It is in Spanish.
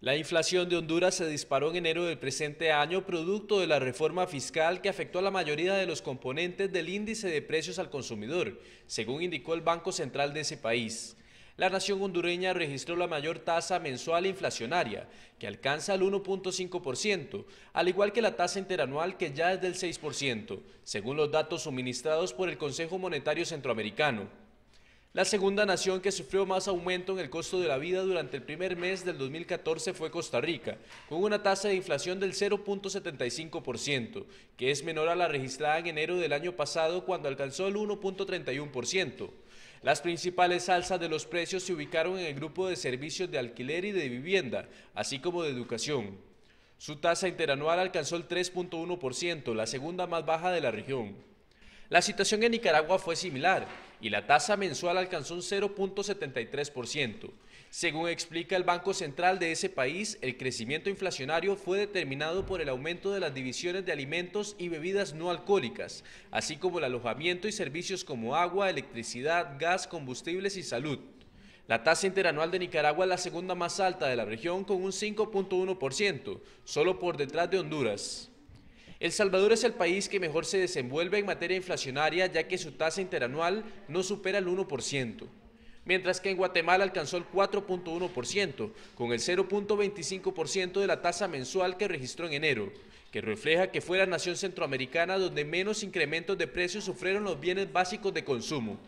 La inflación de Honduras se disparó en enero del presente año producto de la reforma fiscal que afectó a la mayoría de los componentes del índice de precios al consumidor, según indicó el Banco Central de ese país. La nación hondureña registró la mayor tasa mensual inflacionaria, que alcanza el 1.5%, al igual que la tasa interanual que ya es del 6%, según los datos suministrados por el Consejo Monetario Centroamericano. La segunda nación que sufrió más aumento en el costo de la vida durante el primer mes del 2014 fue Costa Rica, con una tasa de inflación del 0.75%, que es menor a la registrada en enero del año pasado cuando alcanzó el 1.31%. Las principales alzas de los precios se ubicaron en el grupo de servicios de alquiler y de vivienda, así como de educación. Su tasa interanual alcanzó el 3.1%, la segunda más baja de la región. La situación en Nicaragua fue similar y la tasa mensual alcanzó un 0.73%. Según explica el Banco Central de ese país, el crecimiento inflacionario fue determinado por el aumento de las divisiones de alimentos y bebidas no alcohólicas, así como el alojamiento y servicios como agua, electricidad, gas, combustibles y salud. La tasa interanual de Nicaragua es la segunda más alta de la región con un 5.1%, solo por detrás de Honduras. El Salvador es el país que mejor se desenvuelve en materia inflacionaria ya que su tasa interanual no supera el 1%, mientras que en Guatemala alcanzó el 4.1%, con el 0.25% de la tasa mensual que registró en enero, que refleja que fue la nación centroamericana donde menos incrementos de precios sufrieron los bienes básicos de consumo.